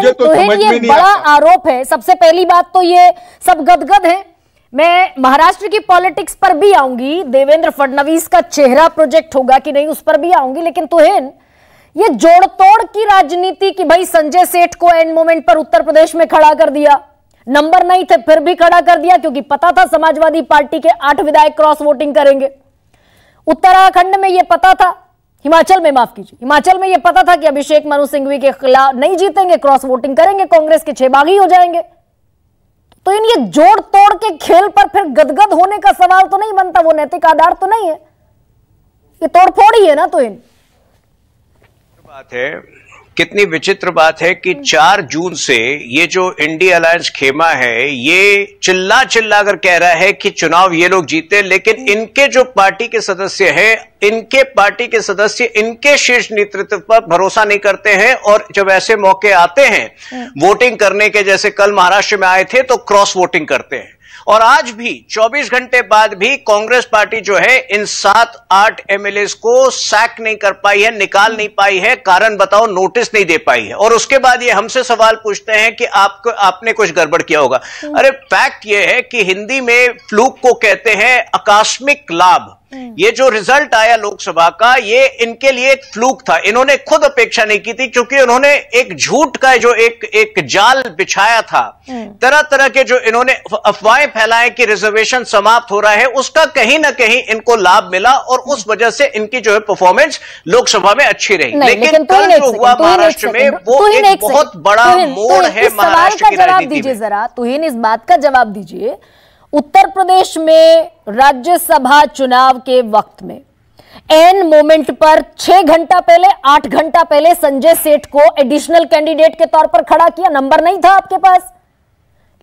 मुझे तो समझ में नहीं बड़ा आरोप है सबसे पहली बात तो ये सब गदगद है मैं महाराष्ट्र की पॉलिटिक्स पर भी आऊंगी देवेंद्र फडणवीस का चेहरा प्रोजेक्ट होगा कि नहीं उस पर भी आऊंगी लेकिन तुहेन तो ये जोड़ तोड़ की राजनीति की भाई संजय सेठ को एंड मोमेंट पर उत्तर प्रदेश में खड़ा कर दिया नंबर नहीं थे फिर भी खड़ा कर दिया क्योंकि पता था समाजवादी पार्टी के आठ विधायक क्रॉस वोटिंग करेंगे उत्तराखंड में यह पता था हिमाचल में माफ कीजिए हिमाचल में यह पता था कि अभिषेक मनु सिंघवी के खिलाफ नहीं जीतेंगे क्रॉस वोटिंग करेंगे कांग्रेस के छह बागी हो जाएंगे तो इन ये जोड़ तोड़ के खेल पर फिर गदगद होने का सवाल तो नहीं बनता वो नैतिक आधार तो नहीं है ये तोड़फोड़ ही है ना तो इन बात है कितनी विचित्र बात है कि हम्म। चार जून से ये जो इंडी अलायंस खेमा है ये चिल्ला चिल्ला कर कह रहा है कि चुनाव ये लोग जीते लेकिन हम्म। इनके जो पार्टी के सदस्य हैं इनके पार्टी के सदस्य इनके शीर्ष नेतृत्व पर भरोसा नहीं करते हैं और जब ऐसे मौके आते हैं हम्म। वोटिंग करने के जैसे कल महाराष्ट्र में आए थे तो क्रॉस वोटिंग करते हैं और आज भी 24 घंटे बाद भी कांग्रेस पार्टी जो है इन सात आठ एमएलए को सैक नहीं कर पाई है निकाल नहीं पाई है कारण बताओ नोटिस नहीं दे पाई है और उसके बाद ये हमसे सवाल पूछते हैं कि आपको आपने कुछ गड़बड़ किया होगा हम्म। अरे फैक्ट यह है कि हिंदी में फ्लूक को कहते हैं आकस्मिक लाभ हम्म। ये जो रिजल्ट आया लोकसभा का ये इनके लिए एक फ्लूक था इन्होंने खुद अपेक्षा नहीं की थी क्योंकि उन्होंने एक झूठ का जो एक एक जाल बिछाया था हम्म। तरह तरह के जो इन्होंने अफवाहें फैलाए कि रिजर्वेशन समाप्त हो रहा है उसका कहीं ना कहीं इनको लाभ मिला और उस वजह से इनकी जो है परफॉर्मेंस लोकसभा में अच्छी रही लेकिन, कल जो हुआ महाराष्ट्र में वो एक बहुत बड़ा मोड़ है महाराष्ट्र की राजनीति जरा तुहिन इस बात का जवाब दीजिए उत्तर प्रदेश में राज्यसभा चुनाव के वक्त में एन मोमेंट पर छह घंटा पहले आठ घंटा पहले संजय सेठ को एडिशनल कैंडिडेट के तौर पर खड़ा किया नंबर नहीं था आपके पास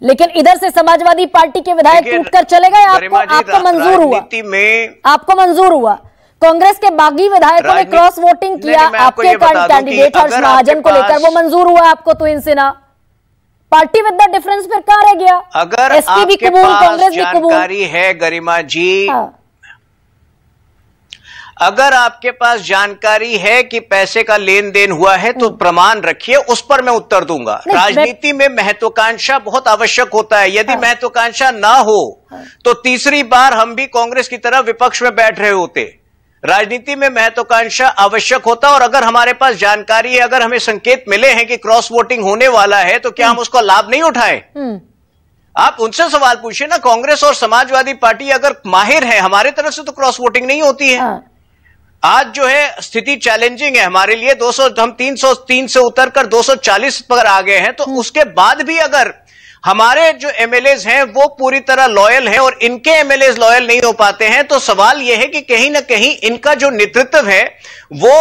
लेकिन इधर से समाजवादी पार्टी के विधायक टूटकर चले गए आपको आपको मंजूर हुआ में आपको मंजूर हुआ कांग्रेस के बागी विधायकों ने क्रॉस वोटिंग किया आपके कैंडिडेट हर्ष महाजन को लेकर वो मंजूर हुआ आपको तो इनसे ना पार्टी में इतना डिफरेंस फिर कहा रह गया अगर आपके भी कबूल कांग्रेस भी जानकारी है गरिमा जी हाँ। अगर आपके पास जानकारी है कि पैसे का लेन देन हुआ है तो हम्म। प्रमाण रखिए उस पर मैं उत्तर दूंगा राजनीति में महत्वाकांक्षा बहुत आवश्यक होता है यदि हाँ। महत्वाकांक्षा ना हो हाँ। तो तीसरी बार हम भी कांग्रेस की तरह विपक्ष में बैठ रहे होते राजनीति में महत्वाकांक्षा आवश्यक होता और अगर हमारे पास जानकारी है अगर हमें संकेत मिले हैं कि क्रॉस वोटिंग होने वाला है तो क्या हम हम्म। उसका लाभ नहीं उठाएं हम्म। आप उनसे सवाल पूछिए ना कांग्रेस और समाजवादी पार्टी अगर माहिर है हमारे तरफ से तो क्रॉस वोटिंग नहीं होती है हाँ। आज जो है स्थिति चैलेंजिंग है हमारे लिए 200 हम 303 से उतरकर 240 पर आ गए हैं तो हम्म। उसके बाद भी अगर हमारे जो एमएलए हैं वो पूरी तरह लॉयल हैं और इनके एमएलए लॉयल नहीं हो पाते हैं तो सवाल यह है कि कहीं ना कहीं इनका जो नेतृत्व है वो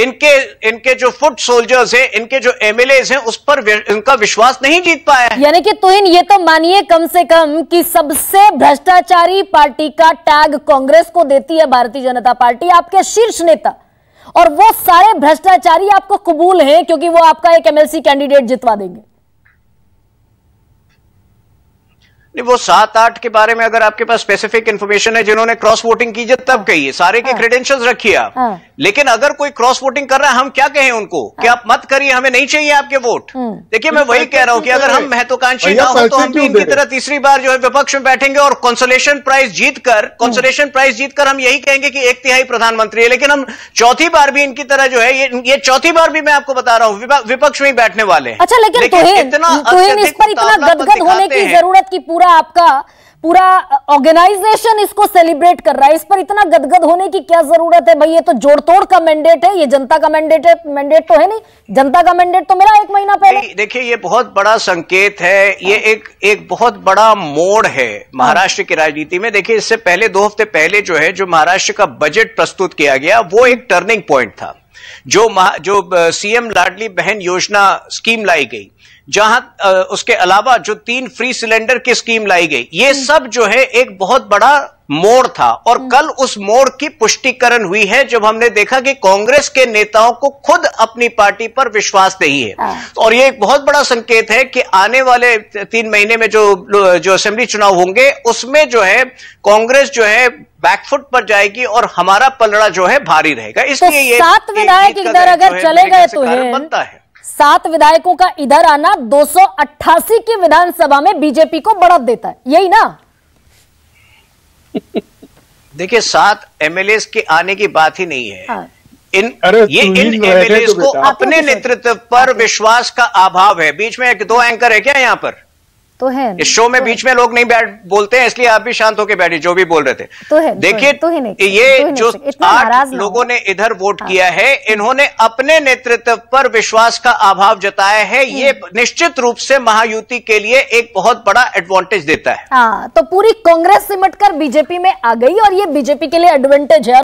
इनके इनके जो फुट सोल्जर्स हैं इनके जो एमएलए हैं उस पर इनका विश्वास नहीं जीत पाया है यानी कि तुहिन ये तो मानिए कम से कम कि सबसे भ्रष्टाचारी पार्टी का टैग कांग्रेस को देती है भारतीय जनता पार्टी आपके शीर्ष नेता और वो सारे भ्रष्टाचारी आपको कबूल हैं क्योंकि वो आपका एक एमएलसी कैंडिडेट जितवा देंगे नहीं वो सात आठ के बारे में अगर आपके पास स्पेसिफिक इन्फॉर्मेशन है जिन्होंने क्रॉस वोटिंग की तब कही सारे के क्रेडेंशियल हाँ। रखिए आप हाँ। लेकिन अगर कोई क्रॉस वोटिंग कर रहा है हम क्या कहें उनको हाँ। कि आप मत करिए हमें नहीं चाहिए आपके वोट हम्म। देखिए मैं वही कह रहा हूं कि अगर हम महत्वाकांक्षी ना हो तो हम भी इनकी तरह तीसरी बार जो है विपक्ष में बैठेंगे और कॉन्सोलेशन प्राइज जीत कर कॉन्सोलेशन प्राइज जीतकर हम यही कहेंगे कि एक तिहाई प्रधानमंत्री है लेकिन हम चौथी बार भी इनकी तरह जो है ये चौथी बार भी मैं आपको बता रहा हूँ विपक्ष में ही बैठने वाले अच्छा लेकिन इतना इतना जरूरत की पूरी पूरा आपका पूरा ऑर्गेनाइजेशन इसको सेलिब्रेट कर रहा है इस पर इतना गदगद होने की क्या जरूरत है भाई ये तो जोड़ तोड़ का मैंडेट है ये जनता का मैंडेट है मैंडेट तो है नहीं जनता का मैंडेट तो मिला एक महीना पहले देखिए ये बहुत बड़ा संकेत है ये हाँ। एक एक बहुत बड़ा मोड़ है महाराष्ट्र हाँ। की राजनीति में देखिए इससे पहले दो हफ्ते पहले जो है जो महाराष्ट्र का बजट प्रस्तुत किया गया वो हाँ। एक टर्निंग पॉइंट था जो जो सीएम लाडली बहन योजना स्कीम लाई गई जहां उसके अलावा जो तीन फ्री सिलेंडर की स्कीम लाई गई ये हम्म। सब जो है एक बहुत बड़ा मोड़ था और हम्म। कल उस मोड़ की पुष्टिकरण हुई है जब हमने देखा कि कांग्रेस के नेताओं को खुद अपनी पार्टी पर विश्वास नहीं है हाँ। और ये एक बहुत बड़ा संकेत है कि आने वाले तीन महीने में जो जो असेंबली चुनाव होंगे उसमें जो है कांग्रेस जो है बैकफुट पर जाएगी और हमारा पलड़ा जो है भारी रहेगा इसलिए तो सात विधायक अगर चले गए तो बनता है सात विधायकों का इधर आना 288 की विधानसभा में बीजेपी को बढ़त देता है यही ना देखिए सात एमएलए के आने की बात ही नहीं है हाँ। इन ये इन एमएलए तो को अपने तो नेतृत्व पर विश्वास का अभाव है बीच में एक दो एंकर है क्या यहाँ पर तो है इस शो में तो बीच में लोग नहीं बैठ बोलते हैं इसलिए आप भी शांत होकर बैठे जो भी बोल रहे थे तो है तो देखिए तो ही नहीं तो ये जो आज लोगों ने इधर वोट हाँ। किया है इन्होंने अपने नेतृत्व पर विश्वास का अभाव जताया है ये हम्म। निश्चित रूप से महायुति के लिए एक बहुत बड़ा एडवांटेज देता है हाँ, तो पूरी कांग्रेस सिमट कर बीजेपी में आ गई और ये बीजेपी के लिए एडवांटेज है